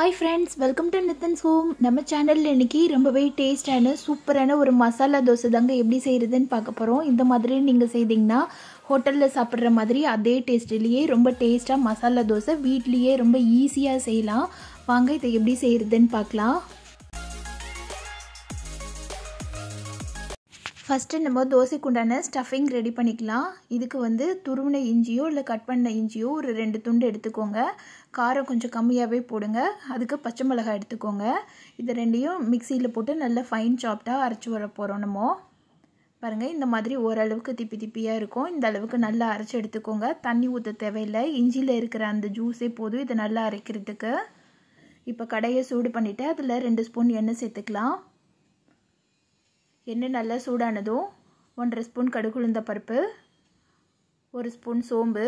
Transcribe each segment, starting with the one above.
hi friends welcome to Nithan's home நம்ம சேனலில் இன்றைக்கி ரொம்பவே டேஸ்டான சூப்பரான ஒரு மசாலா தோசை தாங்க எப்படி செய்கிறதுன்னு பார்க்க போகிறோம் இந்த மாதிரி நீங்கள் செய்திங்கன்னா ஹோட்டலில் சாப்பிட்ற மாதிரி அதே டேஸ்ட்லேயே ரொம்ப டேஸ்ட்டாக மசாலா தோசை வீட்லேயே ரொம்ப ஈஸியாக செய்யலாம் வாங்க இதை எப்படி செய்கிறதுன்னு பார்க்கலாம் ஃபஸ்ட்டு நம்ம தோசைக்குண்டான ஸ்டஃபிங் ரெடி பண்ணிக்கலாம் இதுக்கு வந்து துருவின இஞ்சியோ இல்லை கட் பண்ண இஞ்சியோ ஒரு ரெண்டு துண்டு எடுத்துக்கோங்க காரம் கொஞ்சம் கம்மியாகவே போடுங்க அதுக்கு பச்சை மிளகாய் எடுத்துக்கோங்க இது ரெண்டையும் மிக்சியில் போட்டு நல்லா ஃபைன் சாப்பிட்டா அரைச்சி வர போகிறோம் நம்ம பாருங்கள் இந்த மாதிரி ஓரளவுக்கு திப்பி திப்பியாக இருக்கும் இந்த அளவுக்கு நல்லா அரைச்சி எடுத்துக்கோங்க தண்ணி ஊற்ற தேவையில்லை இஞ்சியில் இருக்கிற அந்த ஜூஸே போதும் இதை நல்லா அரைக்கிறதுக்கு இப்போ கடையை சூடு பண்ணிவிட்டு அதில் ரெண்டு ஸ்பூன் எண்ணெய் சேர்த்துக்கலாம் எண்ணெய் நல்லா சூடானதும் ஒன்றரை ஸ்பூன் கடுகுளுந்த பருப்பு ஒரு ஸ்பூன் சோம்பு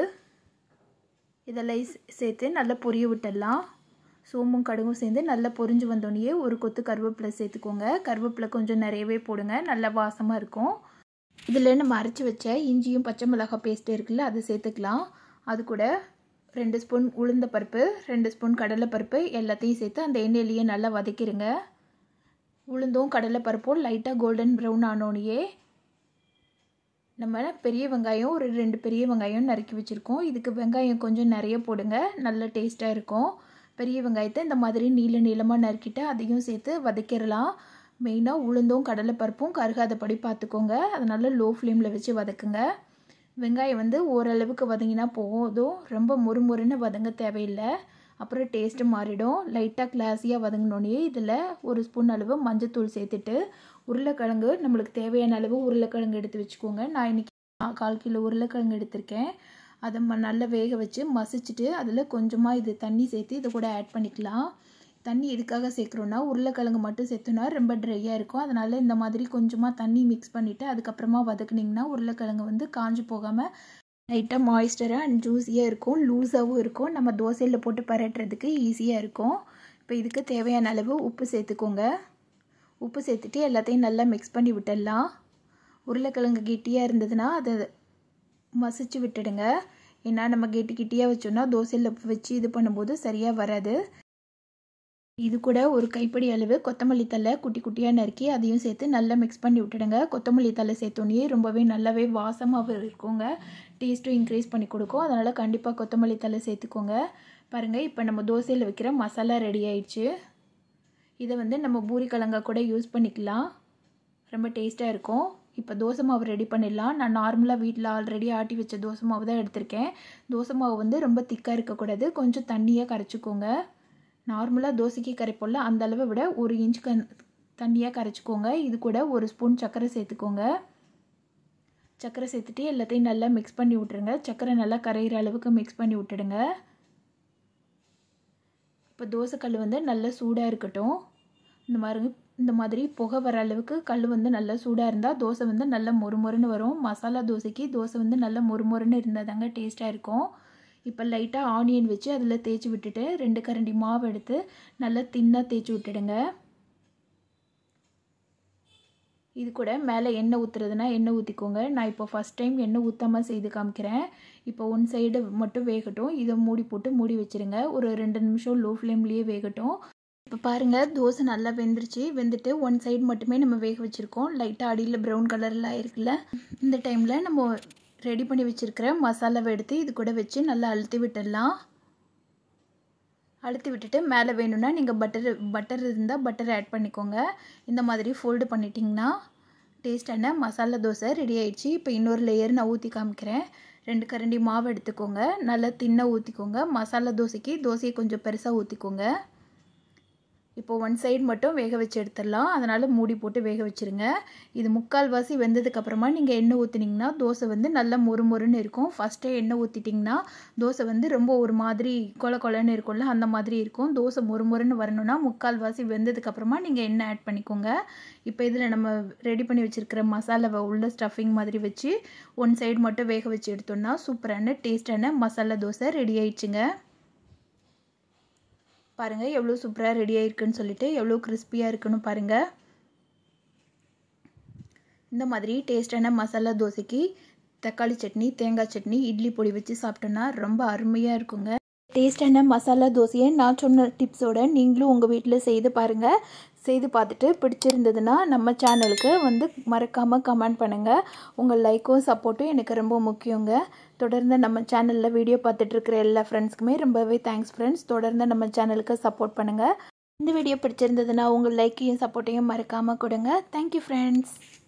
இதெல்லாம் சேர்த்து நல்லா பொரிய விட்டுடலாம் சோம்பும் கடுகும் சேர்ந்து நல்லா பொரிஞ்சு வந்தோடனே ஒரு கொத்து கருவேப்பிலை சேர்த்துக்கோங்க கருவேப்பிலை கொஞ்சம் நிறையவே போடுங்க நல்லா வாசமாக இருக்கும் இதில் நம்ம அரைச்சி வச்ச இஞ்சியும் பச்சை மிளகாய் பேஸ்ட்டு இருக்குல்ல அதை சேர்த்துக்கலாம் அது கூட ரெண்டு ஸ்பூன் உளுந்த பருப்பு ரெண்டு ஸ்பூன் கடலைப்பருப்பு எல்லாத்தையும் சேர்த்து அந்த எண்ணெயிலேயே நல்லா வதக்கிடுங்க உளுந்தும் கடலைப்பருப்பும் லைட்டாக கோல்டன் ப்ரௌன் ஆனோனையே நம்ம பெரிய வெங்காயம் ஒரு ரெண்டு பெரிய வெங்காயம் நறுக்கி வச்சுருக்கோம் இதுக்கு வெங்காயம் கொஞ்சம் நிறைய போடுங்க நல்ல டேஸ்ட்டாக இருக்கும் பெரிய வெங்காயத்தை இந்த மாதிரி நீள நீளமாக நறுக்கிட்டு அதையும் சேர்த்து வதக்கிடலாம் மெயினாக உளுந்தும் கடலை பருப்பும் கருகாதபடி பார்த்துக்கோங்க அதனால் லோ ஃப்ளேமில் வச்சு வதக்குங்க வெங்காயம் வந்து ஓரளவுக்கு வதங்கினா போதும் ரொம்ப முறுமுறுன்னு வதங்க தேவையில்லை அப்புறம் டேஸ்ட்டு மாறிடும் லைட்டாக கிளாஸியாக வதங்கினோடனே இதில் ஒரு ஸ்பூன் அளவு மஞ்சத்தூள் சேர்த்துட்டு உருளைக்கிழங்கு நம்மளுக்கு தேவையான அளவு உருளைக்கிழங்கு எடுத்து வச்சுக்கோங்க நான் இன்றைக்கி கால் கிலோ உருளைக்கிழங்கு எடுத்திருக்கேன் அதை ம நல்லா வேக வச்சு மசிச்சுட்டு அதில் கொஞ்சமாக இது தண்ணி சேர்த்து இதை கூட ஆட் பண்ணிக்கலாம் தண்ணி எதுக்காக சேர்க்குறோன்னா உருளைக்கிழங்கு மட்டும் சேர்த்தோன்னா ரொம்ப ட்ரையாக இருக்கும் அதனால் இந்த மாதிரி கொஞ்சமாக தண்ணி மிக்ஸ் பண்ணிவிட்டு அதுக்கப்புறமா வதக்குனிங்கன்னா உருளைக்கிழங்கு வந்து காஞ்சி போகாமல் லைட்டாக மாய்ஸ்டராக அண்ட் ஜூஸியாக இருக்கும் லூஸாகவும் இருக்கும் நம்ம தோசையில் போட்டு பரட்டுறதுக்கு ஈஸியாக இருக்கும் இப்போ இதுக்கு தேவையான அளவு உப்பு சேர்த்துக்கோங்க உப்பு சேர்த்துட்டு எல்லாத்தையும் நல்லா மிக்ஸ் பண்ணி விட்டுடலாம் உருளைக்கிழங்கு கெட்டியாக இருந்ததுன்னா அதை மசிச்சு விட்டுடுங்க ஏன்னா நம்ம கெட்டி கெட்டியாக வச்சோன்னா தோசையில் வச்சு இது பண்ணும்போது சரியாக வராது இது கூட ஒரு கைப்படி அளவு கொத்தமல்லி தலை குட்டி குட்டியாக நறுக்கி அதையும் சேர்த்து நல்லா மிக்ஸ் பண்ணி விட்டுடுங்க கொத்தமல்லி தலை சேர்த்தோன்னே ரொம்பவே நல்லாவே வாசமாக இருக்குங்க டேஸ்ட்டும் இன்க்ரீஸ் பண்ணி கொடுக்கும் அதனால் கண்டிப்பாக கொத்தமல்லி தலை சேர்த்துக்கோங்க பாருங்கள் இப்போ நம்ம தோசையில் வைக்கிற மசாலா ரெடி ஆயிடுச்சு இதை வந்து நம்ம பூரி கிழங்கா கூட யூஸ் பண்ணிக்கலாம் ரொம்ப டேஸ்ட்டாக இருக்கும் இப்போ தோசை மாவு ரெடி பண்ணிடலாம் நான் நார்மலாக வீட்டில் ஆல்ரெடி ஆட்டி வச்ச தோசை மாவு தான் எடுத்திருக்கேன் தோசை மாவு வந்து ரொம்ப திக்காக இருக்கக்கூடாது கொஞ்சம் தண்ணியாக கரைச்சிக்கோங்க நார்மலாக தோசைக்கு கரைப்போல்ல அந்த அளவை விட ஒரு இன்ச் கண் தண்ணியாக கரைச்சிக்கோங்க இது கூட ஒரு ஸ்பூன் சர்க்கரை சேர்த்துக்கோங்க சர்க்கரை சேர்த்துட்டு எல்லாத்தையும் நல்லா மிக்ஸ் பண்ணி விட்டுருங்க சர்க்கரை நல்லா கரைகிற அளவுக்கு மிக்ஸ் பண்ணி விட்டுடுங்க இப்போ தோசைக்கல் வந்து நல்லா சூடாக இருக்கட்டும் இந்த மாதிரி இந்த மாதிரி புகை வர அளவுக்கு கல் வந்து நல்லா சூடாக இருந்தால் தோசை வந்து நல்லா மொறுமொறுன்னு வரும் மசாலா தோசைக்கு தோசை வந்து நல்லா மொறுமொறுன்னு இருந்தால் தாங்க டேஸ்ட்டாக இருக்கும் இப்போ லைட்டாக ஆனியன் வச்சு அதில் தேய்ச்சி விட்டுட்டு ரெண்டு கரண்டி மாவு எடுத்து நல்லா தின்னாக தேய்ச்சி விட்டுடுங்க இது கூட மேலே எண்ணெய் ஊற்றுறதுனா எண்ணெய் ஊற்றிக்கோங்க நான் இப்போ ஃபஸ்ட் டைம் எண்ணெய் ஊற்றாமல் செய்து காமிக்கிறேன் இப்போ ஒன் சைடு மட்டும் வேகட்டும் இதை மூடி போட்டு மூடி வச்சுருங்க ஒரு ரெண்டு நிமிஷம் லோ ஃப்ளேம்லேயே வேகட்டும் இப்போ பாருங்கள் தோசை நல்லா வெந்துருச்சு வெந்துட்டு ஒன் சைடு மட்டுமே நம்ம வேக வச்சுருக்கோம் லைட்டாக அடியில் ப்ரௌன் கலரில் இருக்குல்ல இந்த டைமில் நம்ம ரெடி பண்ணி வச்சுருக்கிறேன் மசாலாவை எடுத்து இது கூட வச்சு நல்லா அழுத்தி விட்டுடலாம் அழுத்தி விட்டுட்டு மேலே வேணும்னா நீங்கள் பட்டர் பட்டர் இருந்தால் பட்டர் ஆட் பண்ணிக்கோங்க இந்த மாதிரி ஃபோல்டு பண்ணிட்டிங்கன்னா டேஸ்டான மசாலா தோசை ரெடி ஆயிடுச்சு இப்போ இன்னொரு லேயர் நான் ஊற்றி காமிக்கிறேன் ரெண்டு கரண்டி மாவு எடுத்துக்கோங்க நல்லா தின்ன ஊற்றிக்கோங்க மசாலா தோசைக்கு தோசையை கொஞ்சம் பெருசாக ஊற்றிக்கோங்க இப்போ ஒன் சைடு மட்டும் வேக வச்சு எடுத்துடலாம் அதனால் மூடி போட்டு வேக வச்சுருங்க இது முக்கால்வாசி வெந்ததுக்கப்புறமா நீங்கள் எண்ணெய் ஊற்றினீங்கன்னா தோசை வந்து நல்லா மொறு மொறுன்னு இருக்கும் ஃபஸ்ட்டே எண்ணெய் ஊற்றிட்டிங்கன்னா தோசை வந்து ரொம்ப ஒரு மாதிரி கொல கொலன்னு இருக்கும்ல அந்த மாதிரி இருக்கும் தோசை மொறு மொறுன்னு வரணும்னா முக்கால்வாசி வெந்ததுக்கப்புறமா நீங்கள் எண்ணெய் ஆட் பண்ணிக்கோங்க இப்போ இதில் நம்ம ரெடி பண்ணி வச்சுருக்கிற மசாலாவை உள்ள ஸ்டஃபிங் மாதிரி வச்சு ஒன் சைடு மட்டும் வேக வச்சு எடுத்தோம்னா சூப்பரான டேஸ்டான மசாலா தோசை ரெடி ஆயிடுச்சுங்க பாருங்கள் எவ்வளோ சூப்பராக ரெடி ஆகிருக்குன்னு சொல்லிட்டு எவ்வளோ கிறிஸ்பியாக இருக்குன்னு பாருங்கள் இந்த மாதிரி டேஸ்டான மசாலா தோசைக்கு தக்காளி சட்னி தேங்காய் சட்னி இட்லி பொடி வச்சு சாப்பிட்டோன்னா ரொம்ப அருமையாக இருக்குங்க டேஸ்டான மசாலா தோசையை நான் சொன்ன டிப்ஸோட நீங்களும் உங்கள் வீட்டில் செய்து பாருங்கள் செய்து பார்த்துட்டு பிடிச்சிருந்ததுன்னா நம்ம சேனலுக்கு வந்து மறக்காமல் கமெண்ட் பண்ணுங்கள் உங்கள் லைக்கும் சப்போர்ட்டும் எனக்கு ரொம்ப முக்கியங்க தொடர்ந்து நம்ம சேனலில் வீடியோ பார்த்துட்ருக்கிற எல்லா ஃப்ரெண்ட்ஸ்க்குமே ரொம்பவே தேங்க்ஸ் ஃப்ரெண்ட்ஸ் தொடர்ந்து நம்ம சேனலுக்கு சப்போர்ட் பண்ணுங்கள் இந்த வீடியோ பிடிச்சிருந்ததுன்னா உங்கள் லைக்கையும் சப்போர்ட்டையும் மறக்காமல் கொடுங்க தேங்க்யூ ஃப்ரெண்ட்ஸ்